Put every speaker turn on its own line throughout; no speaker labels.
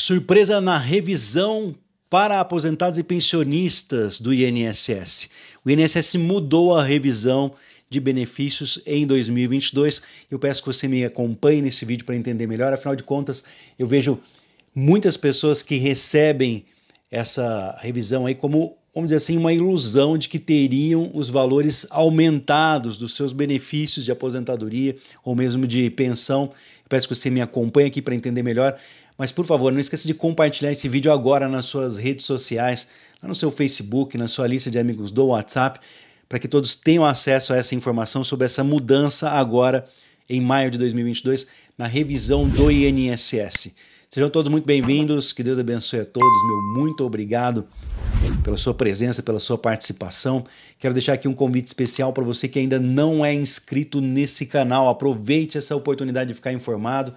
Surpresa na revisão para aposentados e pensionistas do INSS. O INSS mudou a revisão de benefícios em 2022. Eu peço que você me acompanhe nesse vídeo para entender melhor. Afinal de contas, eu vejo muitas pessoas que recebem essa revisão aí como, vamos dizer assim, uma ilusão de que teriam os valores aumentados dos seus benefícios de aposentadoria ou mesmo de pensão. Eu peço que você me acompanhe aqui para entender melhor. Mas por favor, não esqueça de compartilhar esse vídeo agora nas suas redes sociais, lá no seu Facebook, na sua lista de amigos do WhatsApp, para que todos tenham acesso a essa informação sobre essa mudança agora em maio de 2022 na revisão do INSS. Sejam todos muito bem-vindos, que Deus abençoe a todos, meu muito obrigado pela sua presença, pela sua participação. Quero deixar aqui um convite especial para você que ainda não é inscrito nesse canal. Aproveite essa oportunidade de ficar informado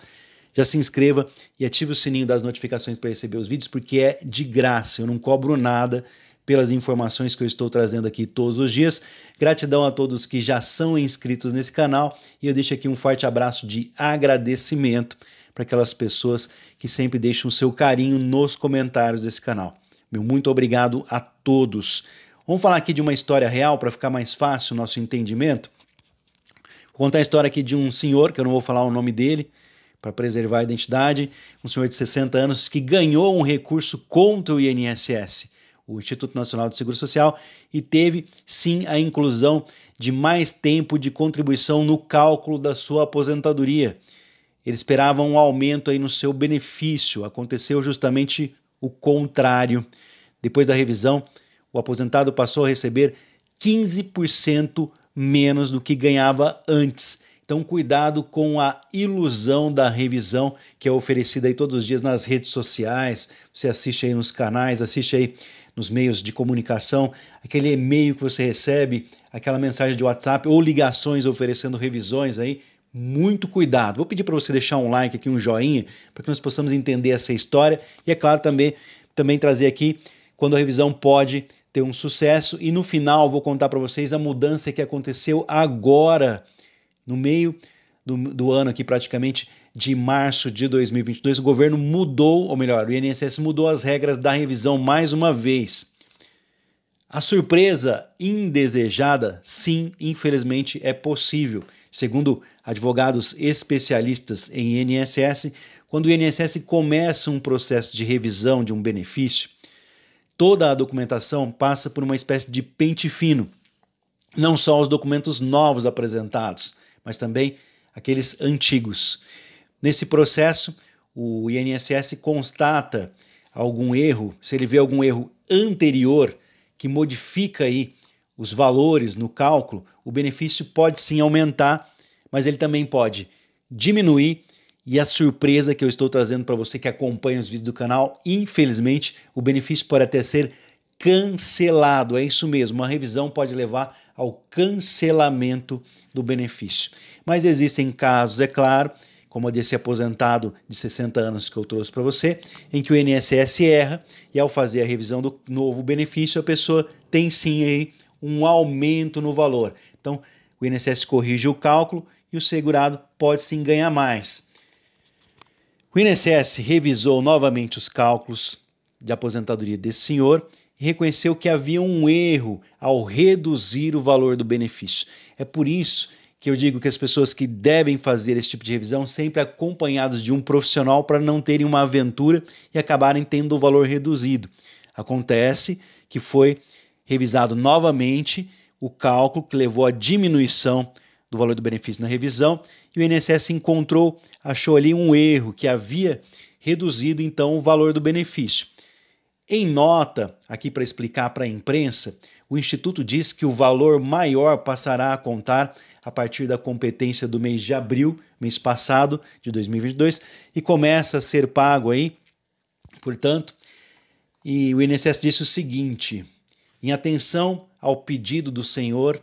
já se inscreva e ative o sininho das notificações para receber os vídeos, porque é de graça, eu não cobro nada pelas informações que eu estou trazendo aqui todos os dias. Gratidão a todos que já são inscritos nesse canal e eu deixo aqui um forte abraço de agradecimento para aquelas pessoas que sempre deixam o seu carinho nos comentários desse canal. Meu muito obrigado a todos. Vamos falar aqui de uma história real para ficar mais fácil o nosso entendimento? Vou contar a história aqui de um senhor, que eu não vou falar o nome dele, para preservar a identidade, um senhor de 60 anos que ganhou um recurso contra o INSS, o Instituto Nacional do Seguro Social, e teve sim a inclusão de mais tempo de contribuição no cálculo da sua aposentadoria. Ele esperava um aumento aí no seu benefício, aconteceu justamente o contrário. Depois da revisão, o aposentado passou a receber 15% menos do que ganhava antes então, cuidado com a ilusão da revisão que é oferecida aí todos os dias nas redes sociais. Você assiste aí nos canais, assiste aí nos meios de comunicação, aquele e-mail que você recebe, aquela mensagem de WhatsApp ou ligações oferecendo revisões aí. Muito cuidado. Vou pedir para você deixar um like aqui, um joinha, para que nós possamos entender essa história e, é claro, também, também trazer aqui quando a revisão pode ter um sucesso. E no final, vou contar para vocês a mudança que aconteceu agora no meio do, do, ano aqui praticamente de março de 2022, o governo mudou, ou melhor, o INSS mudou as regras da revisão mais uma vez. A surpresa indesejada, sim, infelizmente é possível. Segundo advogados especialistas em INSS, quando o INSS começa um processo de revisão de um benefício, toda a documentação passa por uma espécie de pente fino. Não só os documentos novos apresentados, mas também aqueles antigos. Nesse processo, o INSS constata algum erro, se ele vê algum erro anterior que modifica aí os valores no cálculo, o benefício pode sim aumentar, mas ele também pode diminuir. E a surpresa que eu estou trazendo para você que acompanha os vídeos do canal, infelizmente, o benefício pode até ser cancelado. É isso mesmo, uma revisão pode levar ao cancelamento do benefício. Mas existem casos, é claro, como desse aposentado de 60 anos que eu trouxe para você, em que o INSS erra e ao fazer a revisão do novo benefício, a pessoa tem sim aí um aumento no valor. Então, o INSS corrige o cálculo e o segurado pode sim ganhar mais. O INSS revisou novamente os cálculos de aposentadoria desse senhor reconheceu que havia um erro ao reduzir o valor do benefício. É por isso que eu digo que as pessoas que devem fazer esse tipo de revisão sempre acompanhadas de um profissional para não terem uma aventura e acabarem tendo o valor reduzido. Acontece que foi revisado novamente o cálculo que levou à diminuição do valor do benefício na revisão e o INSS encontrou, achou ali um erro que havia reduzido então o valor do benefício. Em nota, aqui para explicar para a imprensa, o Instituto diz que o valor maior passará a contar a partir da competência do mês de abril, mês passado de 2022, e começa a ser pago aí, portanto. E o INSS disse o seguinte: em atenção ao pedido do senhor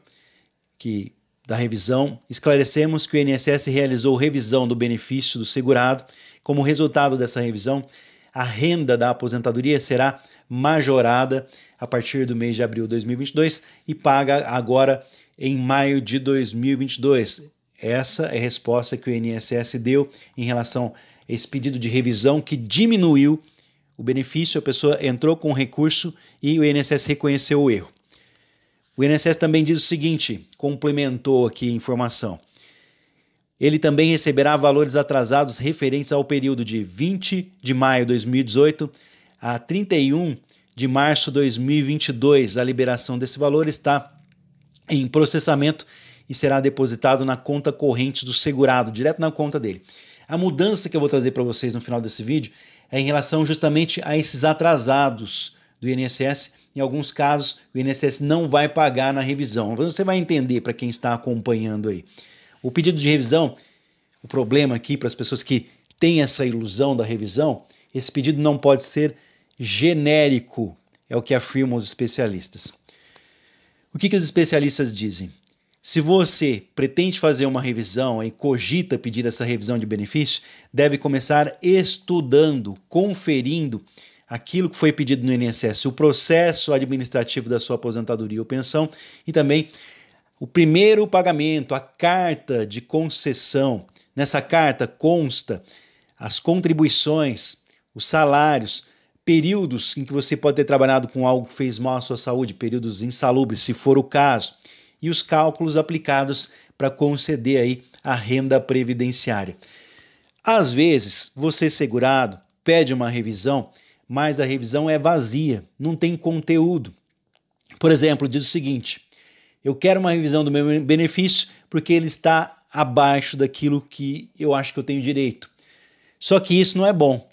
que da revisão, esclarecemos que o INSS realizou revisão do benefício do segurado. Como resultado dessa revisão, a renda da aposentadoria será majorada a partir do mês de abril de 2022 e paga agora em maio de 2022. Essa é a resposta que o INSS deu em relação a esse pedido de revisão que diminuiu o benefício, a pessoa entrou com recurso e o INSS reconheceu o erro. O INSS também diz o seguinte, complementou aqui a informação. Ele também receberá valores atrasados referentes ao período de 20 de maio de 2018 a 31 de março de 2022. A liberação desse valor está em processamento e será depositado na conta corrente do segurado, direto na conta dele. A mudança que eu vou trazer para vocês no final desse vídeo é em relação justamente a esses atrasados do INSS. Em alguns casos, o INSS não vai pagar na revisão. Você vai entender para quem está acompanhando aí. O pedido de revisão, o problema aqui para as pessoas que têm essa ilusão da revisão, esse pedido não pode ser genérico, é o que afirmam os especialistas. O que, que os especialistas dizem? Se você pretende fazer uma revisão e cogita pedir essa revisão de benefício, deve começar estudando, conferindo aquilo que foi pedido no INSS, o processo administrativo da sua aposentadoria ou pensão e também o primeiro pagamento, a carta de concessão. Nessa carta consta as contribuições, os salários, períodos em que você pode ter trabalhado com algo que fez mal à sua saúde, períodos insalubres, se for o caso, e os cálculos aplicados para conceder aí a renda previdenciária. Às vezes, você segurado pede uma revisão, mas a revisão é vazia, não tem conteúdo. Por exemplo, diz o seguinte: eu quero uma revisão do meu benefício porque ele está abaixo daquilo que eu acho que eu tenho direito. Só que isso não é bom,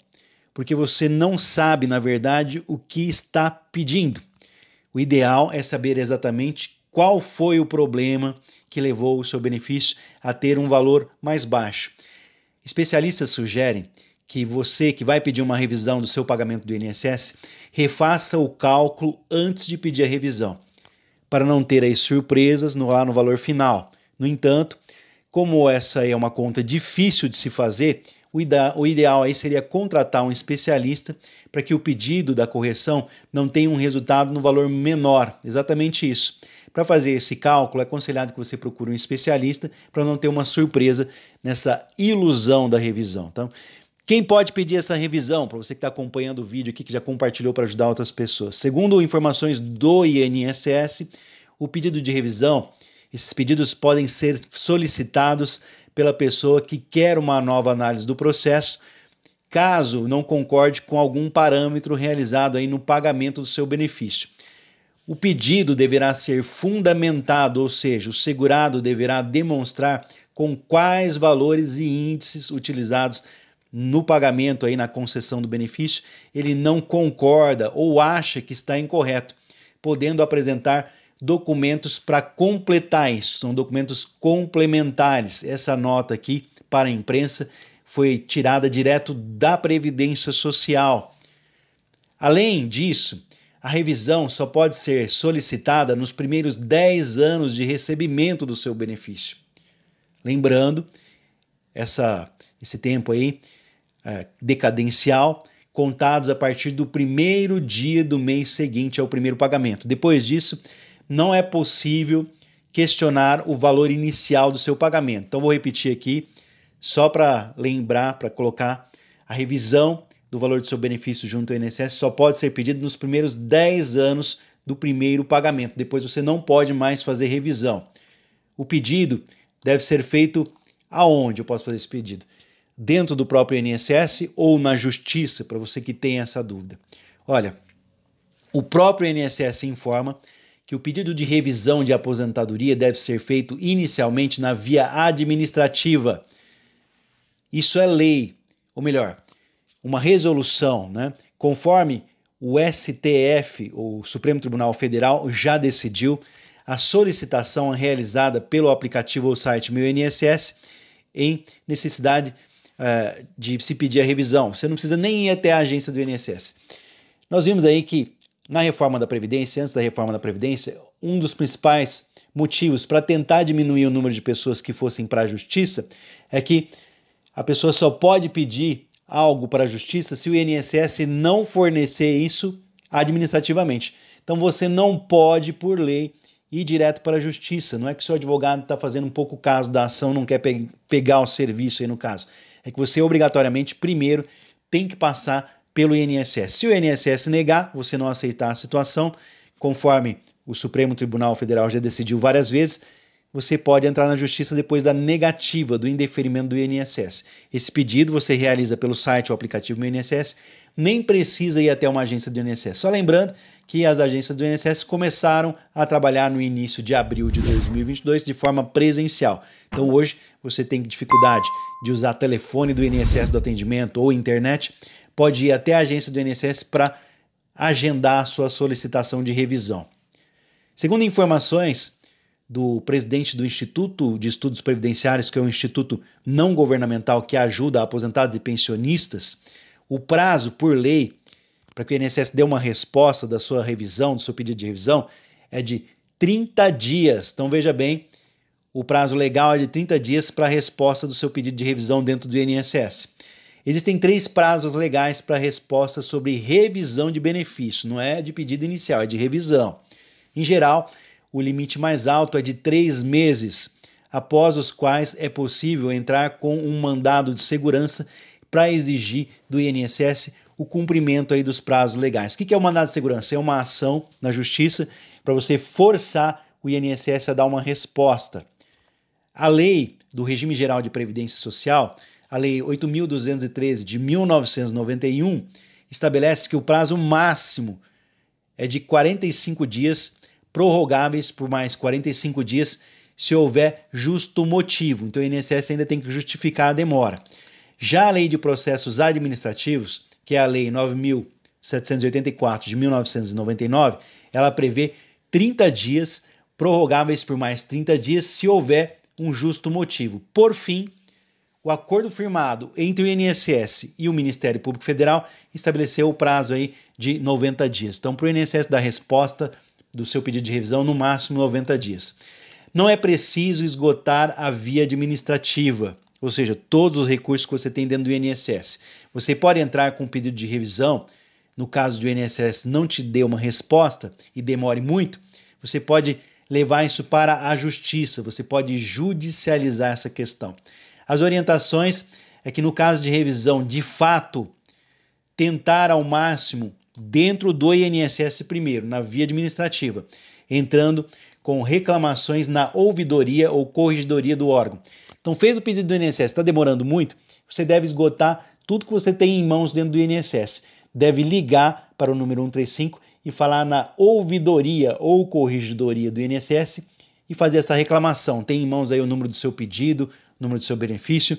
porque você não sabe, na verdade, o que está pedindo. O ideal é saber exatamente qual foi o problema que levou o seu benefício a ter um valor mais baixo. Especialistas sugerem que você que vai pedir uma revisão do seu pagamento do INSS, refaça o cálculo antes de pedir a revisão para não ter aí surpresas no, lá no valor final. No entanto, como essa é uma conta difícil de se fazer, o, ida, o ideal aí seria contratar um especialista para que o pedido da correção não tenha um resultado no valor menor. Exatamente isso. Para fazer esse cálculo, é aconselhado que você procure um especialista para não ter uma surpresa nessa ilusão da revisão. Então, quem pode pedir essa revisão? Para você que está acompanhando o vídeo aqui, que já compartilhou para ajudar outras pessoas. Segundo informações do INSS, o pedido de revisão, esses pedidos podem ser solicitados pela pessoa que quer uma nova análise do processo, caso não concorde com algum parâmetro realizado aí no pagamento do seu benefício. O pedido deverá ser fundamentado, ou seja, o segurado deverá demonstrar com quais valores e índices utilizados no pagamento aí na concessão do benefício, ele não concorda ou acha que está incorreto, podendo apresentar documentos para completar isso, são documentos complementares. Essa nota aqui para a imprensa foi tirada direto da Previdência Social. Além disso, a revisão só pode ser solicitada nos primeiros 10 anos de recebimento do seu benefício. Lembrando, essa, esse tempo aí é, decadencial contados a partir do primeiro dia do mês seguinte ao primeiro pagamento. Depois disso, não é possível questionar o valor inicial do seu pagamento. Então, vou repetir aqui, só para lembrar, para colocar a revisão do valor do seu benefício junto ao INSS só pode ser pedido nos primeiros 10 anos do primeiro pagamento. Depois você não pode mais fazer revisão. O pedido deve ser feito aonde eu posso fazer esse pedido? dentro do próprio INSS ou na justiça, para você que tem essa dúvida. Olha, o próprio INSS informa que o pedido de revisão de aposentadoria deve ser feito inicialmente na via administrativa. Isso é lei, ou melhor, uma resolução, né? Conforme o STF, o Supremo Tribunal Federal, já decidiu, a solicitação é realizada pelo aplicativo ou site Meu INSS em necessidade uh, de se pedir a revisão. Você não precisa nem ir até a agência do INSS. Nós vimos aí que na reforma da Previdência, antes da reforma da Previdência, um dos principais motivos para tentar diminuir o número de pessoas que fossem para a justiça é que a pessoa só pode pedir algo para a justiça se o INSS não fornecer isso administrativamente. Então você não pode, por lei, ir direto para a justiça. Não é que seu advogado está fazendo um pouco caso da ação, não quer pe pegar o serviço aí no caso é que você obrigatoriamente primeiro tem que passar pelo INSS. Se o INSS negar, você não aceitar a situação, conforme o Supremo Tribunal Federal já decidiu várias vezes, você pode entrar na justiça depois da negativa do indeferimento do INSS. Esse pedido você realiza pelo site ou aplicativo do INSS, nem precisa ir até uma agência do INSS. Só lembrando que as agências do INSS começaram a trabalhar no início de abril de 2022 de forma presencial. Então hoje você tem dificuldade de usar telefone do INSS do atendimento ou internet, pode ir até a agência do INSS para agendar a sua solicitação de revisão. Segundo informações do presidente do Instituto de Estudos Previdenciários, que é um instituto não governamental que ajuda aposentados e pensionistas, o prazo por lei para que o INSS dê uma resposta da sua revisão, do seu pedido de revisão, é de 30 dias. Então veja bem, o prazo legal é de 30 dias para a resposta do seu pedido de revisão dentro do INSS. Existem três prazos legais para resposta sobre revisão de benefício, não é de pedido inicial, é de revisão. Em geral, o limite mais alto é de três meses, após os quais é possível entrar com um mandado de segurança para exigir do INSS o cumprimento aí dos prazos legais. O que é o mandado de segurança? É uma ação na justiça para você forçar o INSS a dar uma resposta. A lei do Regime Geral de Previdência Social, a Lei 8.213 de 1991, estabelece que o prazo máximo é de 45 dias, prorrogáveis por mais 45 dias, se houver justo motivo. Então o INSS ainda tem que justificar a demora. Já a Lei de Processos Administrativos, que é a Lei 9784 de 1999, ela prevê 30 dias prorrogáveis por mais 30 dias se houver um justo motivo. Por fim, o acordo firmado entre o INSS e o Ministério Público Federal estabeleceu o prazo aí de 90 dias. Então, para o INSS dar resposta do seu pedido de revisão, no máximo 90 dias. Não é preciso esgotar a via administrativa ou seja, todos os recursos que você tem dentro do INSS. Você pode entrar com um pedido de revisão, no caso do INSS não te dê uma resposta e demore muito, você pode levar isso para a justiça, você pode judicializar essa questão. As orientações é que no caso de revisão, de fato, tentar ao máximo dentro do INSS primeiro, na via administrativa, entrando com reclamações na ouvidoria ou corregedoria do órgão. Então fez o pedido do INSS, está demorando muito, você deve esgotar tudo que você tem em mãos dentro do INSS. Deve ligar para o número 135 e falar na ouvidoria ou corrigidoria do INSS e fazer essa reclamação. Tem em mãos aí o número do seu pedido, número do seu benefício,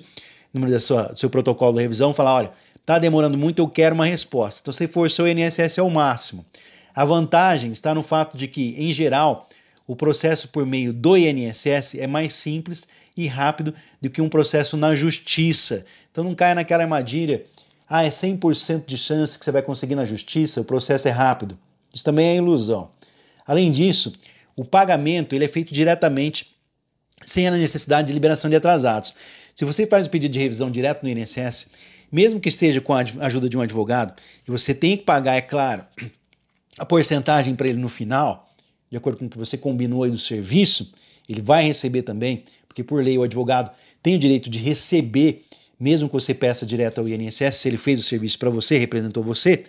número da sua, do seu protocolo da revisão, falar, olha, está demorando muito, eu quero uma resposta. Então você força é o INSS ao máximo. A vantagem está no fato de que, em geral, o processo por meio do INSS é mais simples e rápido do que um processo na justiça. Então não caia naquela armadilha, ah, é 100% de chance que você vai conseguir na justiça, o processo é rápido. Isso também é ilusão. Além disso, o pagamento ele é feito diretamente sem a necessidade de liberação de atrasados. Se você faz o pedido de revisão direto no INSS, mesmo que esteja com a ajuda de um advogado, e você tem que pagar, é claro, a porcentagem para ele no final, de acordo com o que você combinou aí do serviço, ele vai receber também, porque por lei o advogado tem o direito de receber, mesmo que você peça direto ao INSS, se ele fez o serviço para você, representou você,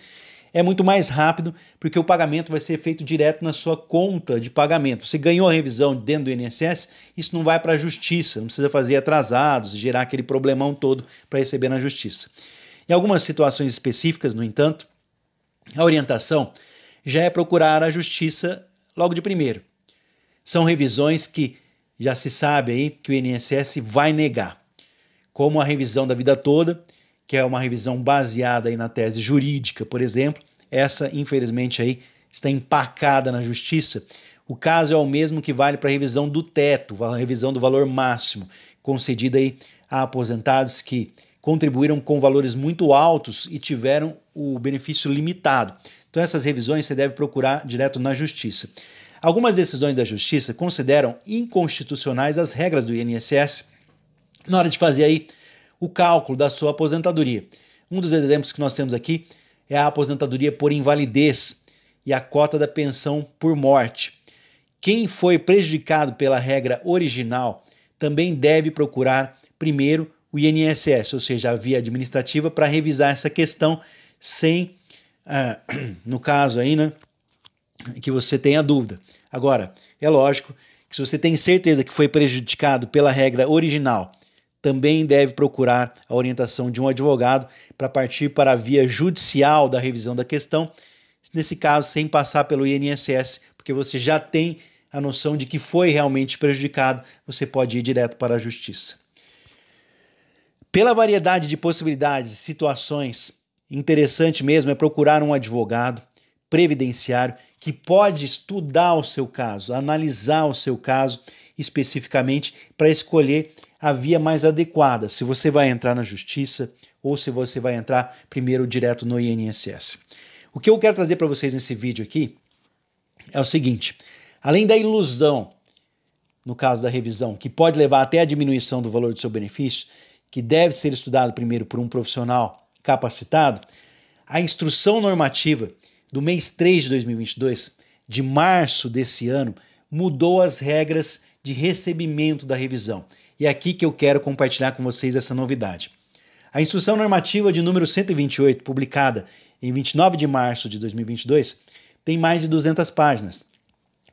é muito mais rápido, porque o pagamento vai ser feito direto na sua conta de pagamento. Você ganhou a revisão dentro do INSS, isso não vai para a justiça, não precisa fazer atrasados, gerar aquele problemão todo para receber na justiça. Em algumas situações específicas, no entanto, a orientação já é procurar a justiça logo de primeiro. São revisões que já se sabe aí que o INSS vai negar, como a revisão da vida toda, que é uma revisão baseada aí na tese jurídica, por exemplo, essa infelizmente aí está empacada na justiça. O caso é o mesmo que vale para a revisão do teto, a revisão do valor máximo, concedida aí a aposentados que contribuíram com valores muito altos e tiveram o benefício limitado. Então, essas revisões você deve procurar direto na Justiça. Algumas decisões da Justiça consideram inconstitucionais as regras do INSS na hora de fazer aí o cálculo da sua aposentadoria. Um dos exemplos que nós temos aqui é a aposentadoria por invalidez e a cota da pensão por morte. Quem foi prejudicado pela regra original também deve procurar primeiro o INSS, ou seja, a via administrativa, para revisar essa questão sem é, no caso aí, né? Que você tenha dúvida. Agora, é lógico que se você tem certeza que foi prejudicado pela regra original, também deve procurar a orientação de um advogado para partir para a via judicial da revisão da questão, nesse caso sem passar pelo INSS, porque você já tem a noção de que foi realmente prejudicado, você pode ir direto para a justiça. Pela variedade de possibilidades, situações interessante mesmo é procurar um advogado previdenciário que pode estudar o seu caso, analisar o seu caso especificamente para escolher a via mais adequada, se você vai entrar na justiça ou se você vai entrar primeiro direto no INSS. O que eu quero trazer para vocês nesse vídeo aqui é o seguinte: além da ilusão, no caso da revisão, que pode levar até a diminuição do valor do seu benefício, que deve ser estudado primeiro por um profissional capacitado, a instrução normativa do mês 3 de 2022, de março desse ano, mudou as regras de recebimento da revisão. E é aqui que eu quero compartilhar com vocês essa novidade. A instrução normativa de número 128, publicada em 29 de março de 2022, tem mais de 200 páginas,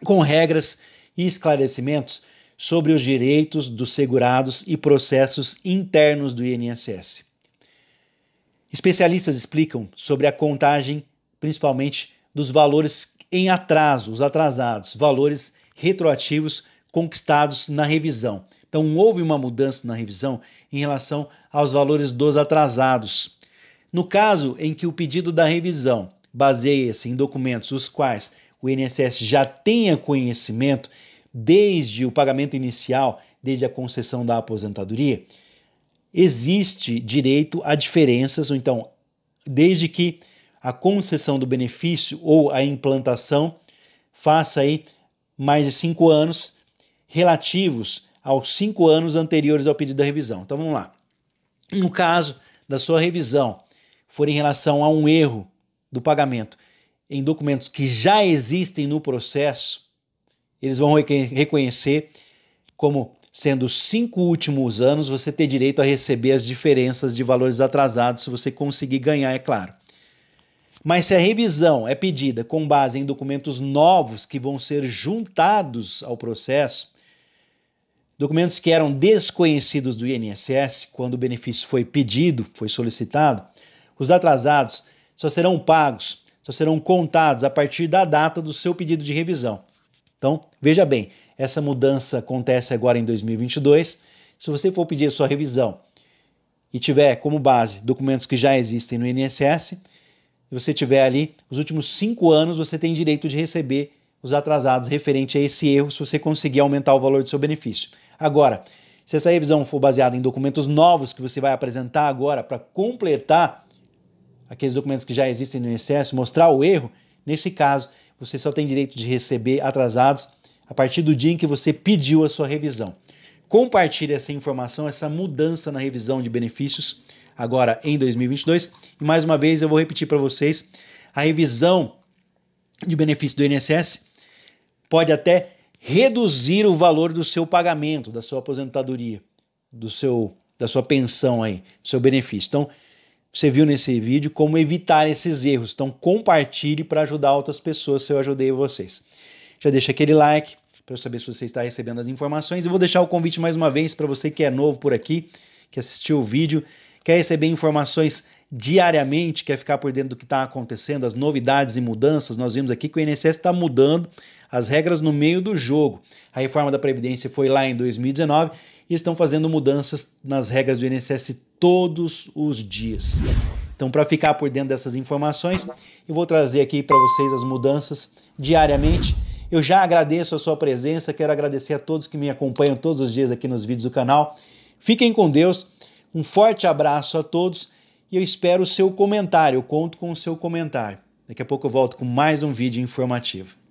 com regras e esclarecimentos sobre os direitos dos segurados e processos internos do INSS. Especialistas explicam sobre a contagem, principalmente dos valores em atraso, os atrasados, valores retroativos conquistados na revisão. Então, houve uma mudança na revisão em relação aos valores dos atrasados. No caso em que o pedido da revisão baseia-se em documentos os quais o INSS já tenha conhecimento desde o pagamento inicial, desde a concessão da aposentadoria, existe direito a diferenças, ou então, desde que a concessão do benefício ou a implantação faça aí mais de cinco anos relativos aos cinco anos anteriores ao pedido da revisão. Então vamos lá. No caso da sua revisão for em relação a um erro do pagamento em documentos que já existem no processo, eles vão reconhecer como sendo os cinco últimos anos, você ter direito a receber as diferenças de valores atrasados, se você conseguir ganhar, é claro. Mas se a revisão é pedida com base em documentos novos que vão ser juntados ao processo, documentos que eram desconhecidos do INSS quando o benefício foi pedido, foi solicitado, os atrasados só serão pagos, só serão contados a partir da data do seu pedido de revisão. Então, veja bem, essa mudança acontece agora em 2022. Se você for pedir a sua revisão e tiver como base documentos que já existem no INSS, se você tiver ali os últimos cinco anos, você tem direito de receber os atrasados referente a esse erro se você conseguir aumentar o valor do seu benefício. Agora, se essa revisão for baseada em documentos novos que você vai apresentar agora para completar aqueles documentos que já existem no INSS, mostrar o erro, nesse caso, você só tem direito de receber atrasados a partir do dia em que você pediu a sua revisão. Compartilhe essa informação, essa mudança na revisão de benefícios agora em 2022. E mais uma vez eu vou repetir para vocês, a revisão de benefício do INSS pode até reduzir o valor do seu pagamento, da sua aposentadoria, do seu da sua pensão aí, do seu benefício. Então, você viu nesse vídeo como evitar esses erros. Então, compartilhe para ajudar outras pessoas se eu ajudei vocês já deixa aquele like para eu saber se você está recebendo as informações. Eu vou deixar o convite mais uma vez para você que é novo por aqui, que assistiu o vídeo, quer receber informações diariamente, quer ficar por dentro do que está acontecendo, as novidades e mudanças. Nós vimos aqui que o INSS está mudando as regras no meio do jogo. A reforma da Previdência foi lá em 2019 e estão fazendo mudanças nas regras do INSS todos os dias. Então, para ficar por dentro dessas informações, eu vou trazer aqui para vocês as mudanças diariamente eu já agradeço a sua presença, quero agradecer a todos que me acompanham todos os dias aqui nos vídeos do canal. Fiquem com Deus, um forte abraço a todos e eu espero o seu comentário, eu conto com o seu comentário. Daqui a pouco eu volto com mais um vídeo informativo.